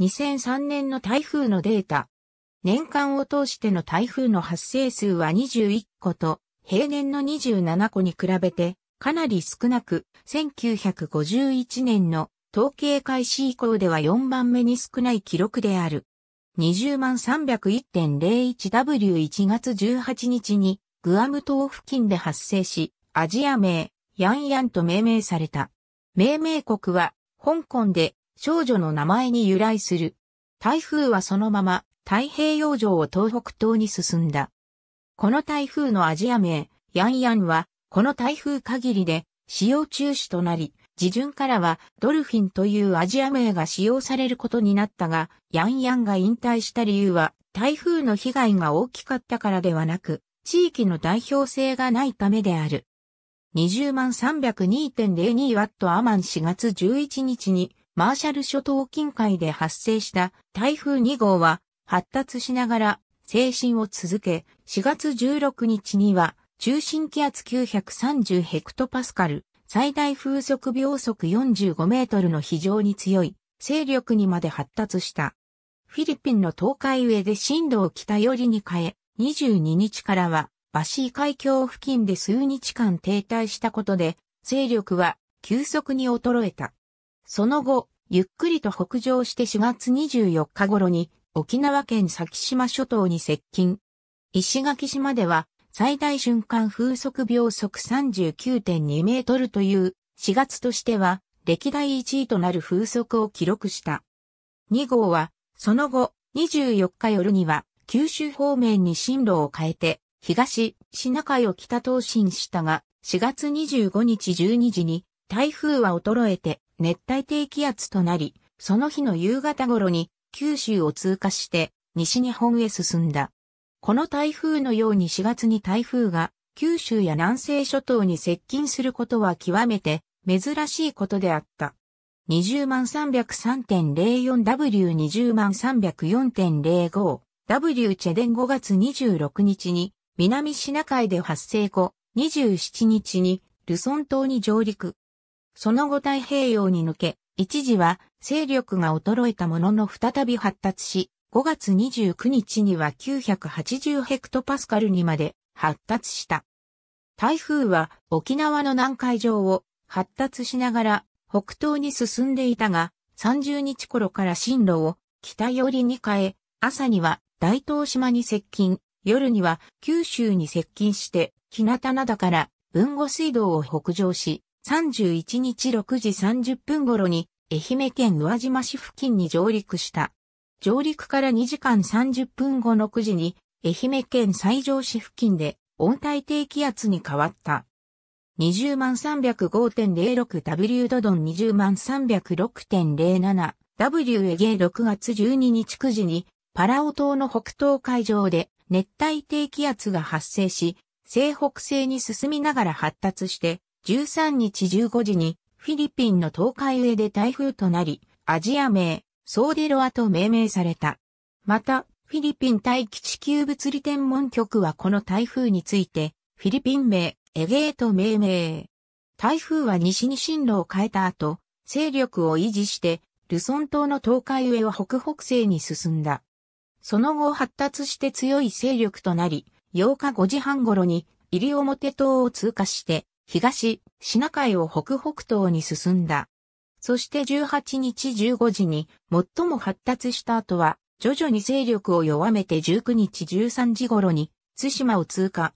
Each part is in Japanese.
2003年の台風のデータ。年間を通しての台風の発生数は21個と、平年の27個に比べて、かなり少なく、1951年の統計開始以降では4番目に少ない記録である。20301.01W1 月18日にグアム島付近で発生し、アジア名、ヤンヤンと命名された。命名国は香港で少女の名前に由来する。台風はそのまま太平洋上を東北東に進んだ。この台風のアジア名、ヤンヤンは、この台風限りで使用中止となり、自順からはドルフィンというアジア名が使用されることになったが、ヤンヤンが引退した理由は、台風の被害が大きかったからではなく、地域の代表性がないためである。20万3 0 2 0 2トアマン4月11日にマーシャル諸島近海で発生した台風2号は発達しながら精神を続け、4月16日には中心気圧930ヘクトパスカル、最大風速秒速45メートルの非常に強い勢力にまで発達した。フィリピンの東海上で震度を北寄りに変え、22日からはバシー海峡付近で数日間停滞したことで、勢力は急速に衰えた。その後、ゆっくりと北上して4月24日頃に沖縄県先島諸島に接近。石垣島では最大瞬間風速秒速39.2メートルという4月としては歴代1位となる風速を記録した。2号はその後24日夜には九州方面に進路を変えて東シナ海を北東進したが4月25日12時に台風は衰えて熱帯低気圧となり、その日の夕方頃に九州を通過して西日本へ進んだ。この台風のように4月に台風が九州や南西諸島に接近することは極めて珍しいことであった。20万 303.04W20 万 304.05W チェデン5月26日に南シナ海で発生後27日にルソン島に上陸。その後太平洋に抜け、一時は勢力が衰えたものの再び発達し、5月29日には980ヘクトパスカルにまで発達した。台風は沖縄の南海上を発達しながら北東に進んでいたが、30日頃から進路を北寄りに変え、朝には大東島に接近、夜には九州に接近して、日向灘から豊後水道を北上し、31日6時30分頃に愛媛県宇和島市付近に上陸した。上陸から2時間30分後の9時に愛媛県西条市付近で温帯低気圧に変わった。20万 305.06W ドドン20万 306.07W エゲー6月12日9時にパラオ島の北東海上で熱帯低気圧が発生し、西北西に進みながら発達して13日15時にフィリピンの東海上で台風となり、アジア名、ソーデロアと命名された。また、フィリピン大気地球物理天文局はこの台風について、フィリピン名、エゲーと命名。台風は西に進路を変えた後、勢力を維持して、ルソン島の東海上を北北西に進んだ。その後発達して強い勢力となり、8日5時半頃に、モ表島を通過して、東、シナ海を北北東に進んだ。そして18日15時に最も発達した後は、徐々に勢力を弱めて19日13時頃に、対馬を通過。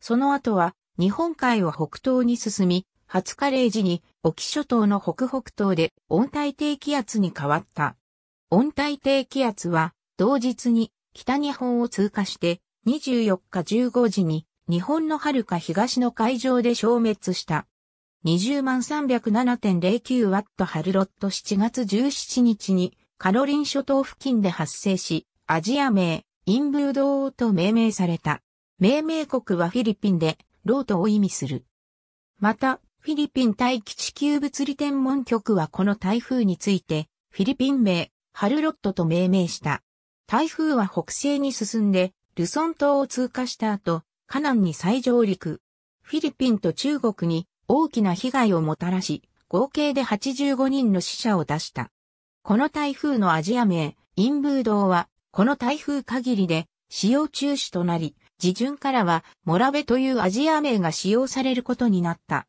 その後は、日本海を北東に進み、20日0時に、沖諸島の北北東で温帯低気圧に変わった。温帯低気圧は、同日に北日本を通過して、24日15時に日本の遥か東の海上で消滅した。20万 307.09W ハルロット7月17日にカロリン諸島付近で発生し、アジア名、インブードーと命名された。命名国はフィリピンで、ロートを意味する。また、フィリピン大気地球物理天文局はこの台風について、フィリピン名、ハルロットと命名した。台風は北西に進んで、ルソン島を通過した後、カナンに再上陸。フィリピンと中国に大きな被害をもたらし、合計で85人の死者を出した。この台風のアジア名、インブードは、この台風限りで使用中止となり、自順からは、モラベというアジア名が使用されることになった。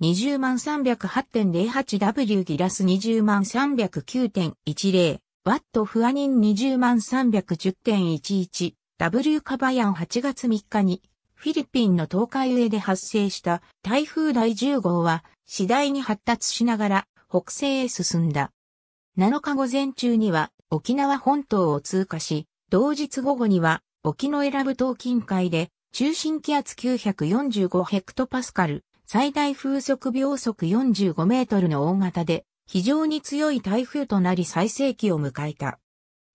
20万 308.08W ギラス20万309.10ワットフアニン20万 310.11W カバヤン8月3日にフィリピンの東海上で発生した台風第10号は次第に発達しながら北西へ進んだ。7日午前中には沖縄本島を通過し、同日午後には沖永良部島近海で中心気圧945ヘクトパスカル、最大風速秒速45メートルの大型で非常に強い台風となり最盛期を迎えた。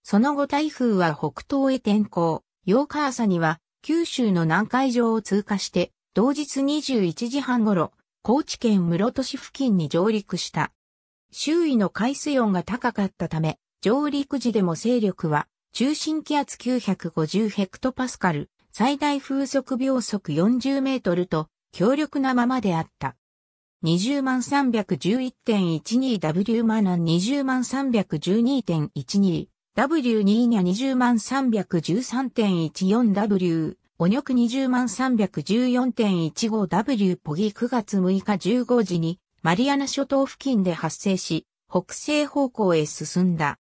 その後台風は北東へ転向、8日朝には九州の南海上を通過して、同日21時半頃、高知県室戸市付近に上陸した。周囲の海水温が高かったため、上陸時でも勢力は、中心気圧950ヘクトパスカル、最大風速秒速40メートルと、強力なままであった。20万 311.12W マナン20万312.12 W2 にゃ20万 313.14W、おにょく20万 314.15W ポギ9月6日15時に、マリアナ諸島付近で発生し、北西方向へ進んだ。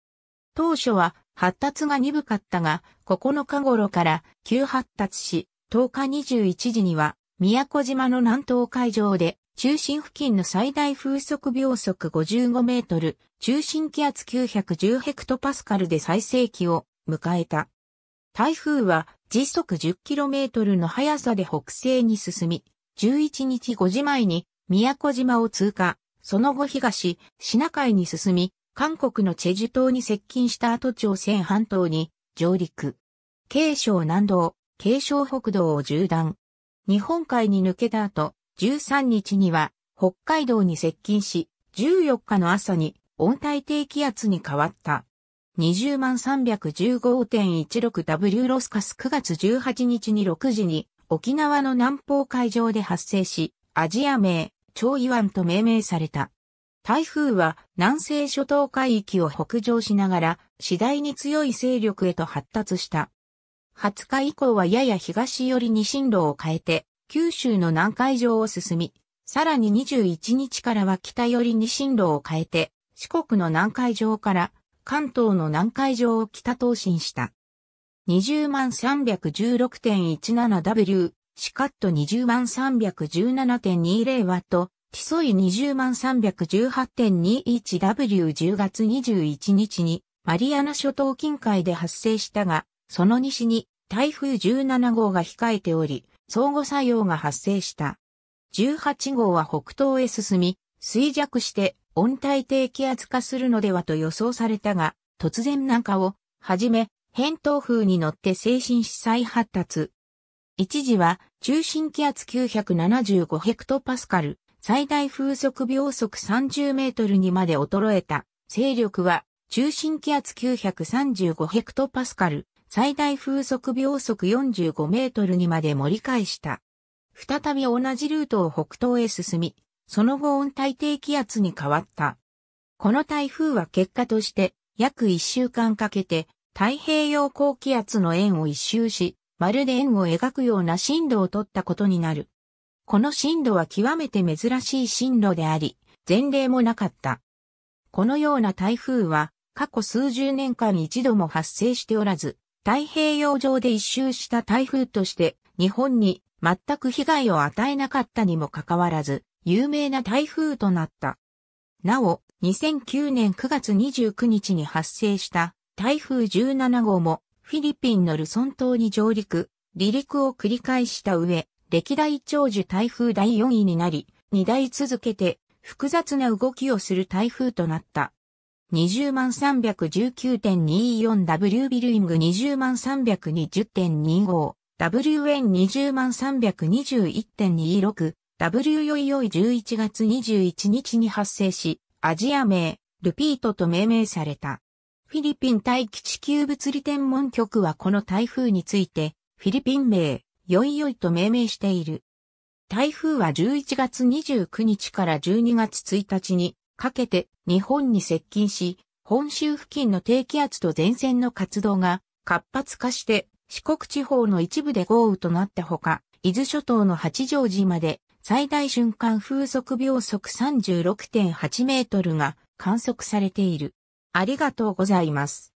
当初は発達が鈍かったが、9日頃から急発達し、10日21時には、宮古島の南東海上で中心付近の最大風速秒速55メートル、中心気圧910ヘクトパスカルで最盛期を迎えた。台風は時速1 0トルの速さで北西に進み、11日5時前に宮古島を通過、その後東、シナ海に進み、韓国のチェジュ島に接近した後朝鮮半島に上陸。軽省南道、軽省北道を縦断。日本海に抜けた後、13日には北海道に接近し、14日の朝に温帯低気圧に変わった。20315.16W ロスカス9月18日に6時に沖縄の南方海上で発生し、アジア名、超イワンと命名された。台風は南西諸島海域を北上しながら次第に強い勢力へと発達した。20日以降はやや東寄りに進路を変えて九州の南海上を進み、さらに21日からは北寄りに進路を変えて、四国の南海上から関東の南海上を北東進した。20316.17W、シカット 20317.20W、ティソイ 20318.21W10 月21日にマリアナ諸島近海で発生したが、その西に台風17号が控えており、相互作用が発生した。18号は北東へ進み、衰弱して温帯低気圧化するのではと予想されたが、突然南下を、はじめ、偏東風に乗って精神し再発達。一時は中心気圧975ヘクトパスカル、最大風速秒速30メートルにまで衰えた。勢力は中心気圧935ヘクトパスカル、最大風速秒速45メートルにまで盛り返した。再び同じルートを北東へ進み、その後温帯低気圧に変わった。この台風は結果として約1週間かけて太平洋高気圧の円を一周し、まるで円を描くような進路を取ったことになる。この進路は極めて珍しい進路であり、前例もなかった。このような台風は過去数十年間一度も発生しておらず、太平洋上で一周した台風として日本に全く被害を与えなかったにもかかわらず有名な台風となった。なお、2009年9月29日に発生した台風17号もフィリピンのルソン島に上陸、離陸を繰り返した上、歴代長寿台風第4位になり、2台続けて複雑な動きをする台風となった。20万 319.24W ビルイング20万 320.25WN20 万 321.26W よいよい11月21日に発生し、アジア名、ルピートと命名された。フィリピン大気地球物理天文局はこの台風について、フィリピン名、よいよいと命名している。台風は11月29日から12月1日にかけて日本に接近し、本州付近の低気圧と前線の活動が活発化して四国地方の一部で豪雨となったほか、伊豆諸島の八丈島で最大瞬間風速秒速36.8メートルが観測されている。ありがとうございます。